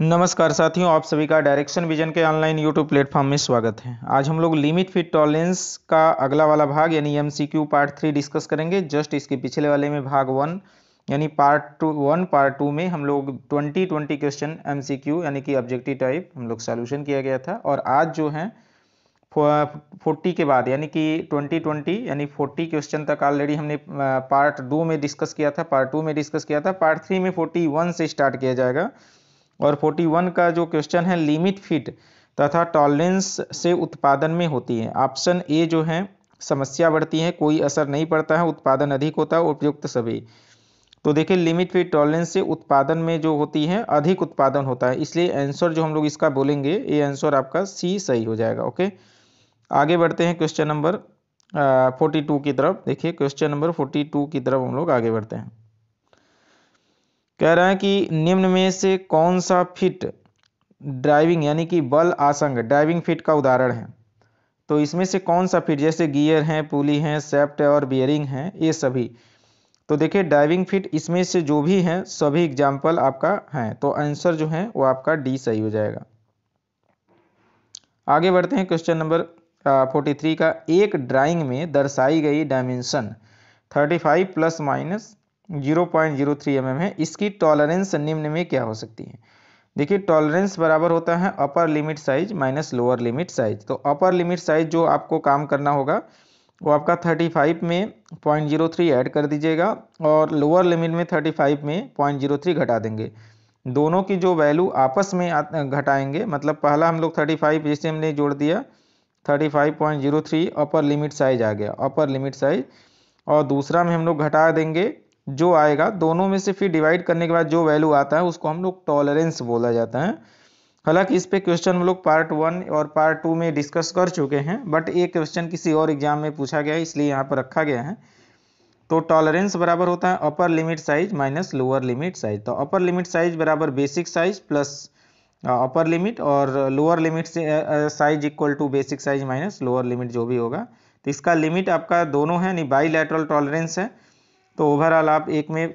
नमस्कार साथियों आप सभी का डायरेक्शन विजन के ऑनलाइन यूट्यूब प्लेटफॉर्म में स्वागत है आज हम लोग लिमिट फिट टॉलरेंस का अगला वाला भाग यानी एम पार्ट थ्री डिस्कस करेंगे जस्ट इसके पिछले वाले में भाग वन यानी part two one part two में हम लोग ट्वेंटी ट्वेंटी क्वेश्चन एम यानी कि ऑब्जेक्टिव टाइप हम लोग सोल्यूशन किया गया था और आज जो है फोर्टी के बाद यानी कि ट्वेंटी ट्वेंटी यानी फोर्टी क्वेश्चन तक ऑलरेडी हमने पार्ट दो में डिस्कस किया था पार्ट टू में डिस्कस किया था पार्ट थ्री में फोर्टी वन से स्टार्ट किया जाएगा और 41 का जो क्वेश्चन है लिमिट फिट तथा टॉलरेंस से उत्पादन में होती है ऑप्शन ए जो है समस्या बढ़ती है कोई असर नहीं पड़ता है उत्पादन अधिक होता है उपयुक्त सभी तो देखिए लिमिट फिट टॉलरेंस से उत्पादन में जो होती है अधिक उत्पादन होता है इसलिए आंसर जो हम लोग इसका बोलेंगे ये आंसर आपका सी सही हो जाएगा ओके आगे बढ़ते हैं क्वेश्चन नंबर फोर्टी टू की तरफ देखिए क्वेश्चन नंबर फोर्टी टू की तरफ हम लोग आगे बढ़ते हैं कह रहे हैं कि निम्न में से कौन सा फिट ड्राइविंग यानी कि बल आसंग ड्राइविंग फिट का उदाहरण है तो इसमें से कौन सा फिट जैसे गियर हैं पुली हैं सेफ्ट और बियरिंग हैं ये सभी तो देखिए ड्राइविंग फिट इसमें से जो भी हैं सभी एग्जाम्पल आपका हैं तो आंसर जो है वो आपका डी सही हो जाएगा आगे बढ़ते हैं क्वेश्चन नंबर फोर्टी थ्री का एक ड्राइंग में दर्शाई गई dimension thirty five plus minus zero point zero three M mm है इसकी टॉलरेंस निम्न में क्या हो सकती है देखिए टॉलरेंस बराबर होता है upper limit size minus lower limit size तो अपर लिमिट साइज जो आपको काम करना होगा वो आपका 35 में 0.03 ऐड कर दीजिएगा और लोअर लिमिट में 35 में 0.03 घटा देंगे दोनों की जो वैल्यू आपस में घटाएंगे मतलब पहला हम लोग फाइव जैसे हमने जोड़ दिया थ्री अपर लिमिट साइज आ गया अपर लिमिट साइज और दूसरा में हम लोग घटा देंगे जो आएगा दोनों में से फिर डिवाइड करने के बाद जो वैल्यू आता है उसको हम लोग टॉलरेंस बोला जाता है हालांकि इस पे क्वेश्चन हम लोग पार्ट वन और पार्ट टू में डिस्कस कर चुके हैं बट ये क्वेश्चन किसी और एग्जाम में पूछा गया है इसलिए यहाँ पर रखा गया है तो टॉलरेंस बराबर होता है upper limit size minus lower limit size तो अपर लिमिट साइज बराबर basic size plus upper limit और लोअर लिमिट से size equal to basic size minus lower limit जो भी होगा तो इसका लिमिट आपका दोनों है यानी बाई टॉलरेंस है तो ओवरऑल आप एक में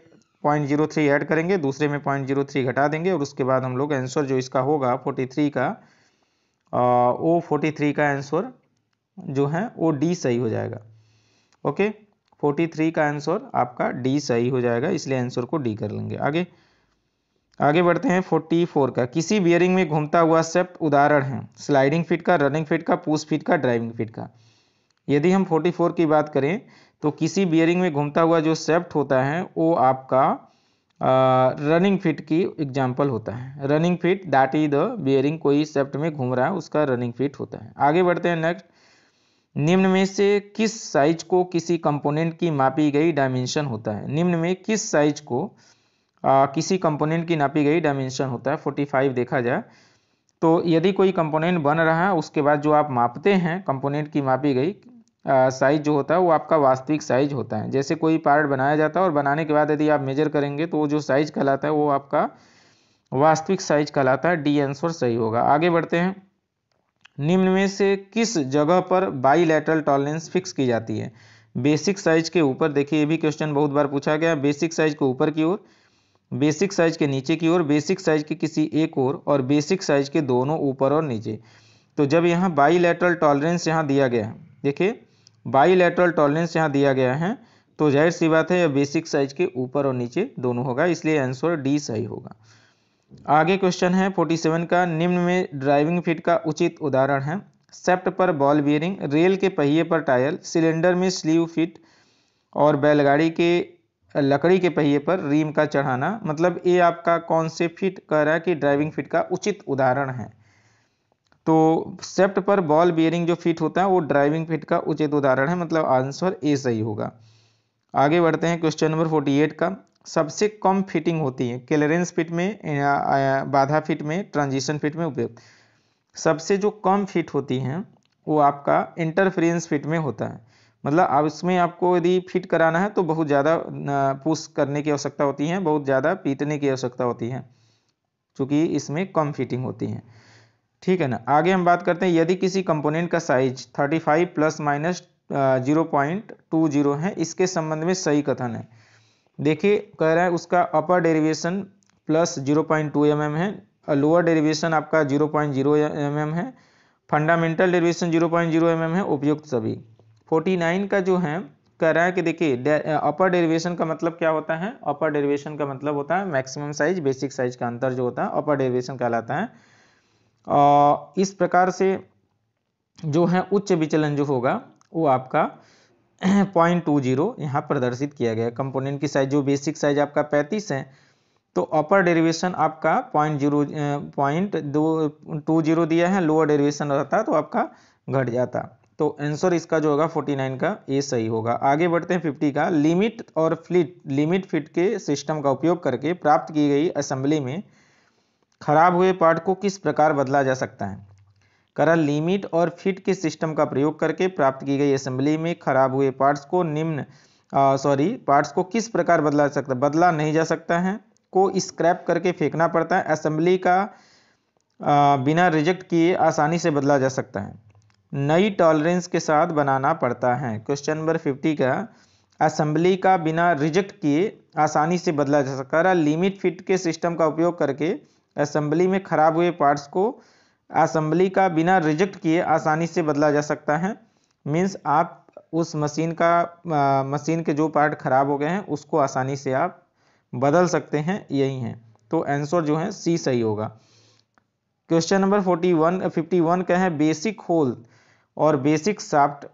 पॉइंट जीरो थ्री ऐड करेंगे दूसरे में पॉइंट जीरो थ्री घटा देंगे और उसके बाद हम लोग आंसर जो इसका होगा फोर्टी थ्री का ओ फोर्टी थ्री का आंसर जो है वो डी सही हो जाएगा ओके फोर्टी थ्री का आंसर आपका डी सही हो जाएगा इसलिए आंसर को डी कर लेंगे आगे आगे बढ़ते हैं फोर्टी फोर का किसी बियरिंग में घूमता हुआ सेप्ट उदाहरण है स्लाइडिंग फिट का रनिंग फिट का पूस फिट का ड्राइविंग फिट का यदि हम फोर्टी फोर की बात करें तो किसी बियरिंग में घूमता हुआ जो सेफ्ट होता है वो आपका रनिंग फिट की एग्जाम्पल होता है running fit that is the bearing कोई सेफ्ट में घूम रहा है उसका रनिंग फिट होता है आगे बढ़ते हैं नेक्स्ट निम्न में से किस साइज को किसी कंपोनेंट की मापी गई डायमेंशन होता है निम्न में किस साइज को आ, किसी कंपोनेंट की नापी गई डायमेंशन होता है 45 देखा जाए तो यदि कोई कंपोनेंट बन रहा है उसके बाद जो आप मापते हैं कंपोनेंट की मापी गई साइज़ जो होता है वो आपका वास्तविक साइज होता है जैसे कोई पार्ट बनाया जाता है और बनाने के बाद यदि आप मेजर करेंगे तो वो जो साइज कहलाता है वो आपका वास्तविक साइज कहलाता है डी आंसर सही होगा आगे बढ़ते हैं निम्न में से किस जगह पर बाईलैटरल टॉलरेंस फिक्स की जाती है बेसिक साइज के ऊपर देखिए ये भी क्वेश्चन बहुत बार पूछा गया बेसिक साइज के ऊपर की ओर बेसिक साइज के नीचे की ओर बेसिक साइज के किसी एक ओर और बेसिक साइज के दोनों ऊपर और नीचे तो जब यहाँ बाईलेटरल टॉलरेंस यहाँ दिया गया है देखिए बाईलेटरल टॉलरेंस यहाँ दिया गया है तो जाहिर सी बात है यह बेसिक साइज के ऊपर और नीचे दोनों होगा इसलिए आंसर डी सही होगा आगे क्वेश्चन है 47 का निम्न में ड्राइविंग फिट का उचित उदाहरण है सेप्ट पर बॉल बियरिंग रेल के पहिए पर टायर सिलेंडर में स्लीव फिट और बैलगाड़ी के लकड़ी के पहिए पर रीम का चढ़ाना मतलब ये आपका कौन से फिट कह रहा है कि ड्राइविंग फिट का उचित उदाहरण है तो सेफ्ट पर बॉल बियरिंग जो फिट होता है वो ड्राइविंग फिट का उचित उदाहरण है मतलब आंसर ए सही होगा आगे बढ़ते हैं क्वेश्चन नंबर फोर्टी एट का सबसे कम फिटिंग होती है क्लियरेंस फिट में बाधा फिट में ट्रांजिशन फिट में उपयुक्त सबसे जो कम फिट होती हैं वो आपका इंटरफ्रेंस फिट में होता है मतलब अब इसमें आपको यदि फिट कराना है तो बहुत ज़्यादा पुश करने की आवश्यकता होती है बहुत ज़्यादा पीटने की आवश्यकता होती है क्योंकि इसमें कम फिटिंग होती है ठीक है ना आगे हम बात करते हैं यदि किसी कंपोनेंट का size 35 plus minus zero point two zero है इसके संबंध में सही कथन है देखिए कह रहा है उसका upper derivation plus zero point two M M है लोअर डेरिवेशन आपका zero point zero M M है fundamental derivation zero point zero M M है उपयुक्त सभी फोर्टी नाइन का जो है कह रहा है कि देखिए अपर डेरिवेशन का मतलब क्या होता है अपर डेरिवेशन का मतलब होता है मैक्सिमम साइज बेसिक साइज का अंतर जो होता है अपर डेरिवेशन कहलाता है इस प्रकार से जो है उच्च विचलन जो होगा वो आपका पॉइंट टू जीरो यहाँ प्रदर्शित किया गया कंपोनेंट की साइज जो बेसिक साइज आपका पैंतीस है तो अपर डेरिवेशन आपका पॉइंट जीरो पॉइंट दो टू जीरो दिया है लोअर डेरिवेशन रहता तो आपका घट जाता तो आंसर इसका जो होगा फोर्टी नाइन का ए सही होगा आगे बढ़ते हैं फिफ्टी का लिमिट और फ्लिट लिमिट फिट के सिस्टम का उपयोग करके प्राप्त की गई असेंबली में खराब हुए पार्ट को किस प्रकार बदला जा सकता है करल लिमिट और फिट के सिस्टम का प्रयोग करके प्राप्त की गई असेंबली में खराब हुए पार्ट्स को निम्न सॉरी पार्ट्स को किस प्रकार बदला जा सकता बदला नहीं जा सकता है को स्क्रैप करके फेंकना पड़ता है असेंबली का आ, बिना रिजेक्ट किए आसानी से बदला जा सकता है नई टॉलरेंस के साथ बनाना पड़ता है क्वेश्चन नंबर फिफ्टी का असेंबली का बिना रिजेक्ट किए आसानी से बदला जा सकता है लिमिट फिट के सिस्टम का उपयोग करके असेंबली में खराब हुए पार्ट्स को असेंबली का बिना रिजेक्ट किए आसानी से बदला जा सकता है मीन्स आप उस मशीन का आ, मशीन के जो पार्ट खराब हो गए हैं उसको आसानी से आप बदल सकते हैं यही हैं तो आंसर जो है सी सही होगा question number forty one fifty one का है बेसिक होल और बेसिक सेप्ट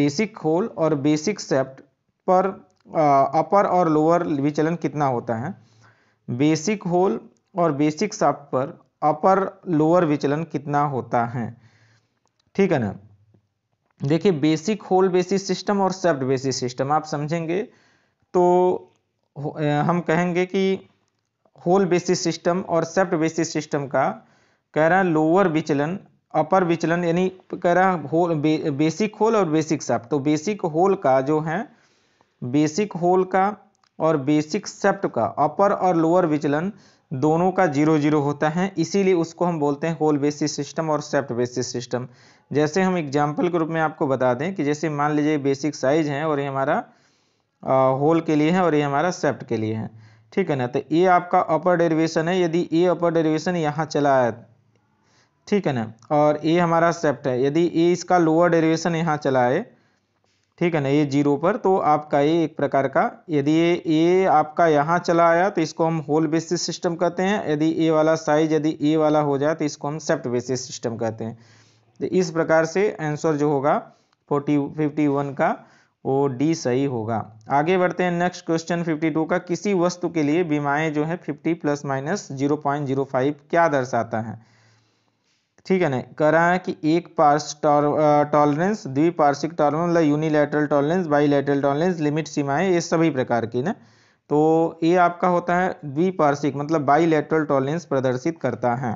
बेसिक होल और बेसिक सेप्ट पर अपर और लोअर विचलन कितना होता है बेसिक होल और बेसिक शाफ्ट पर अपर लोअर विचलन कितना होता है ठीक है ना देखिए बेसिक होल बेसिस सिस्टम और सेफ्ट बेसिस सिस्टम आप समझेंगे तो हम कहेंगे कि होल बेसिस सिस्टम और सेफ्ट बेसिस सिस्टम का कह रहा है लोअर विचलन अपर विचलन यानी कह रहा होल बे, बेसिक होल और बेसिक सेफ्ट तो बेसिक होल का जो है बेसिक होल का और बेसिक सेफ्ट का अपर और लोअर विचलन दोनों का जीरो जीरो होता है इसीलिए उसको हम बोलते हैं होल बेसिस सिस्टम और सेफ्ट बेसिस सिस्टम जैसे हम एग्जाम्पल के रूप में आपको बता दें कि जैसे मान लीजिए बेसिक साइज है और ये हमारा होल के लिए है और ये हमारा सेप्ट के लिए है ठीक है ना तो ये आपका अपर डेरिवेशन है यदि ए अपर डेरिवेशन यहाँ चला आया ठीक है ना और ए हमारा सेप्ट है यदि ए इसका लोअर डेरिवेशन यहाँ चला आए ठीक है ना ये जीरो पर तो आपका ये एक प्रकार का यदि ये ए आपका यहाँ चला आया तो इसको हम होल बेसिस सिस्टम कहते हैं यदि ए वाला साइज यदि ए वाला हो जाए तो इसको हम सेफ्ट बेसिस सिस्टम कहते हैं तो इस प्रकार से आंसर जो होगा फोर्टी फिफ्टी वन का वो डी सही होगा आगे बढ़ते हैं नेक्स्ट क्वेश्चन फिफ्टी टू का किसी वस्तु के लिए बीमाएँ जो है fifty plus minus zero point zero five क्या दर्शाता है ठीक है ना कह रहा है कि एक पार्स टॉलरेंस द्विपार्शिक टॉलरेंस मतलब unilateral tolerance bilateral tolerance limit सीमाएं ये सभी प्रकार की ना तो ये आपका होता है द्विपार्शिक मतलब बाईलेटरल टॉलरेंस प्रदर्शित करता है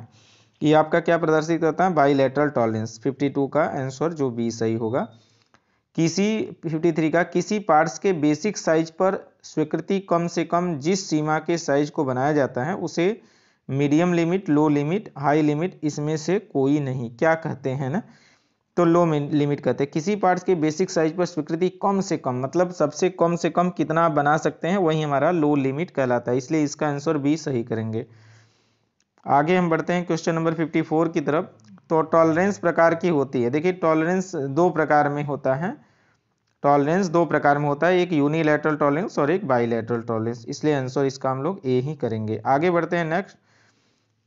ये आपका क्या प्रदर्शित करता है बाईलेटरल टॉलरेंस 52 का आंसर जो बी सही होगा किसी 53 का किसी पार्ट्स के बेसिक साइज पर स्वीकृति कम से कम जिस सीमा के साइज को बनाया जाता है उसे medium limit low limit high limit इसमें से कोई नहीं क्या कहते हैं ना तो लो लिमिट कहते हैं किसी पार्ट्स के बेसिक साइज पर स्वीकृति कम से कम मतलब सबसे कम से कम कितना बना सकते हैं वही हमारा लो लिमिट कहलाता है इसलिए इसका आंसर बी सही करेंगे आगे हम बढ़ते हैं क्वेश्चन नंबर 54 की तरफ तो टॉलरेंस प्रकार की होती है देखिए टॉलरेंस दो प्रकार में होता है टॉलरेंस दो प्रकार में होता है एक यूनिलेटरल टॉलरेंस और एक बाईलेटरल टॉलरेंस इसलिए आंसर इसका हम लोग ए ही करेंगे आगे बढ़ते हैं नेक्स्ट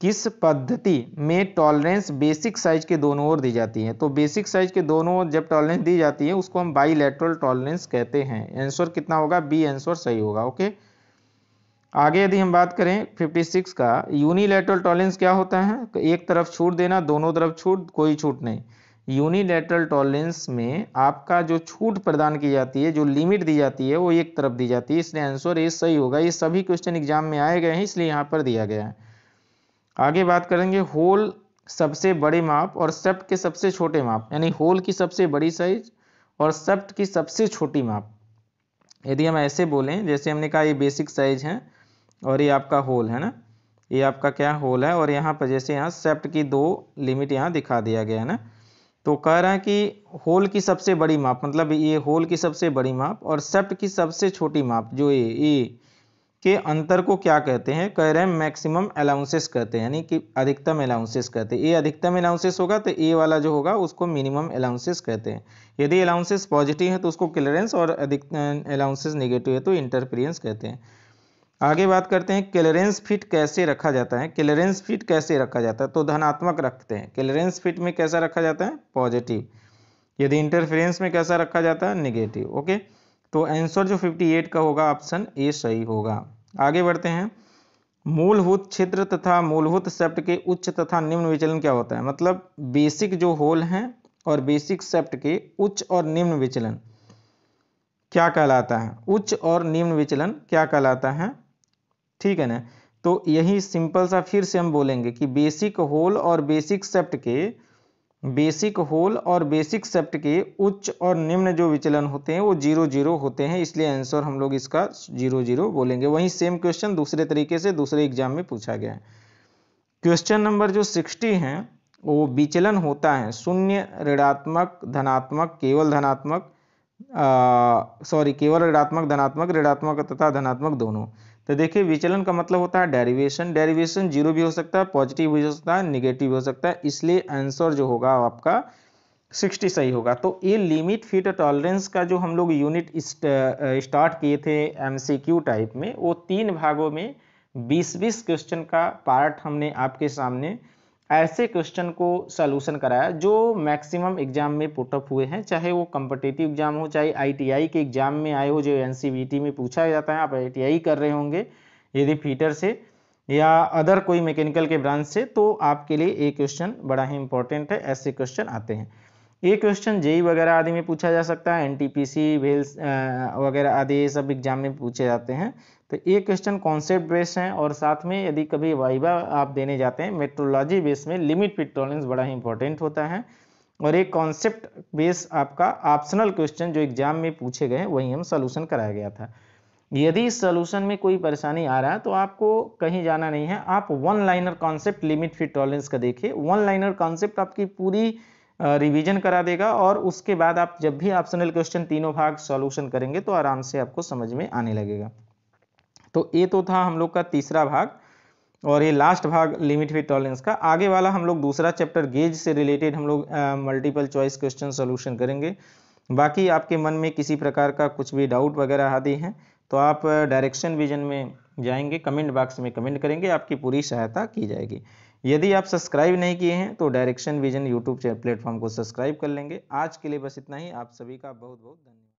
किस पद्धति में टॉलरेंस बेसिक साइज के दोनों ओर दी जाती है तो बेसिक साइज के दोनों ओर जब टॉलरेंस दी जाती है उसको हम बाईलेटरल टॉलरेंस कहते हैं आंसर कितना होगा बी आंसर सही होगा ओके आगे यदि हम बात करें 56 का यूनिलेटरल टॉलरेंस क्या होता है तो एक तरफ छूट देना दोनों तरफ छूट कोई छूट नहीं यूनिलेटरल टॉलरेंस में आपका जो छूट प्रदान की जाती है जो लिमिट दी जाती है वो एक तरफ दी जाती है इसलिए आंसर ए सही होगा ये सभी क्वेश्चन एग्जाम में आए गए हैं इसलिए यहाँ पर दिया गया है आगे बात करेंगे होल सबसे बड़े माप और सेप्ट के सबसे छोटे माप यानी होल की सबसे बड़ी साइज और सेप्ट की सबसे छोटी माप यदि हम ऐसे बोलें जैसे हमने कहा ये बेसिक साइज है और ये आपका होल है ना ये आपका क्या होल है और यहाँ पर जैसे यहाँ सेप्ट की दो लिमिट यहाँ दिखा दिया गया है ना तो कह रहा है कि होल की सबसे बड़ी माप मतलब ये होल की सबसे बड़ी माप और सेप्ट की सबसे छोटी माप जो ये ये के अंतर को क्या कहते हैं कह रहे हैं मैक्सिमम अलाउंसेस कहते हैं यानी कि अधिकतम अलाउंसेस कहते हैं ए अधिकतम अलाउंसेस होगा तो ए वाला जो होगा उसको मिनिमम अलाउंसेस कहते हैं यदि अलाउंसेस पॉजिटिव है तो उसको क्लियरेंस और अधिक अलाउंसेस निगेटिव है तो इंटरफियरेंस कहते हैं आगे बात करते हैं क्लियरेंस फिट कैसे रखा जाता है क्लियरेंस फिट कैसे रखा जाता है तो धनात्मक रखते हैं क्लियरेंस फिट में कैसा रखा जाता है पॉजिटिव यदि इंटरफेरेंस में कैसा रखा जाता है निगेटिव ओके तो आंसर जो 58 का होगा ऑप्शन ए सही होगा आगे बढ़ते हैं मूलभूत छिद्र तथा मूलभूत सेप्ट के उच्च तथा निम्न विचलन क्या होता है मतलब बेसिक जो होल हैं और बेसिक सेप्ट के उच्च और निम्न विचलन क्या कहलाता है उच्च और निम्न विचलन क्या कहलाता है ठीक है ना तो यही सिंपल सा फिर से हम बोलेंगे कि बेसिक होल और बेसिक सेप्ट के बेसिक होल और बेसिक सेप्ट के उच्च और निम्न जो विचलन होते हैं वो जीरो जीरो होते हैं इसलिए आंसर हम लोग इसका जीरो जीरो बोलेंगे वहीं सेम क्वेश्चन दूसरे तरीके से दूसरे एग्जाम में पूछा गया है क्वेश्चन नंबर जो सिक्सटी है वो विचलन होता है शून्य ऋणात्मक धनात्मक केवल धनात्मक सॉरी केवल ऋणात्मक धनात्मक ऋणात्मक तथा धनात्मक दोनों तो देखिए विचलन का मतलब होता है डेरिवेशन डेरिवेशन जीरो भी हो सकता है पॉजिटिव भी हो सकता है निगेटिव हो सकता है इसलिए आंसर जो होगा आपका 60 सही होगा तो ये लिमिट फिट टॉलरेंस का जो हम लोग यूनिट स्टार्ट किए थे एमसीक्यू टाइप में वो तीन भागों में 20-20 क्वेश्चन का पार्ट हमने आपके सामने ऐसे क्वेश्चन को सोल्यूशन कराया जो मैक्सिमम एग्जाम में पुटअप हुए हैं चाहे वो कम्पटेटिव एग्जाम हो चाहे आईटीआई के एग्जाम में आए हो जो एनसीबीटी e में पूछा जाता है आप आईटीआई कर रहे होंगे यदि फीटर से या अदर कोई मैकेनिकल के ब्रांच से तो आपके लिए ये क्वेश्चन बड़ा ही इंपॉर्टेंट है ऐसे क्वेश्चन आते हैं ये क्वेश्चन जेई e वगैरह आदि में पूछा जा सकता है एन वेल्स वगैरह आदि ये सब एग्जाम में पूछे जाते हैं तो ये क्वेश्चन कॉन्सेप्ट बेस्ड हैं और साथ में यदि कभी वाइबा आप देने जाते हैं मेट्रोलॉजी बेस में लिमिट फिट टॉलरेंस बड़ा ही इंपॉर्टेंट होता है और एक कॉन्सेप्ट बेस आपका ऑप्शनल क्वेश्चन जो एग्जाम में पूछे गए वही हम सोल्यूशन कराया गया था यदि इस सोल्यूशन में कोई परेशानी आ रहा है तो आपको कहीं जाना नहीं है आप one liner concept limit fit tolerance का देखिए वन लाइनर कॉन्सेप्ट आपकी पूरी रिवीजन करा देगा और उसके बाद आप जब भी ऑप्शनल क्वेश्चन तीनों भाग सॉल्यूशन करेंगे तो आराम से आपको समझ में आने लगेगा तो ये तो था हम लोग का तीसरा भाग और ये लास्ट भाग लिमिट विथ टॉलरेंस का आगे वाला हम लोग दूसरा चैप्टर गेज से रिलेटेड हम लोग मल्टीपल चॉइस क्वेश्चन सोल्यूशन करेंगे बाकी आपके मन में किसी प्रकार का कुछ भी डाउट वगैरह आदि हैं तो आप डायरेक्शन विजन में जाएंगे कमेंट बॉक्स में कमेंट करेंगे आपकी पूरी सहायता की जाएगी यदि आप सब्सक्राइब नहीं किए हैं तो डायरेक्शन विजन यूट्यूब प्लेटफॉर्म को सब्सक्राइब कर लेंगे आज के लिए बस इतना ही आप सभी का बहुत बहुत धन्यवाद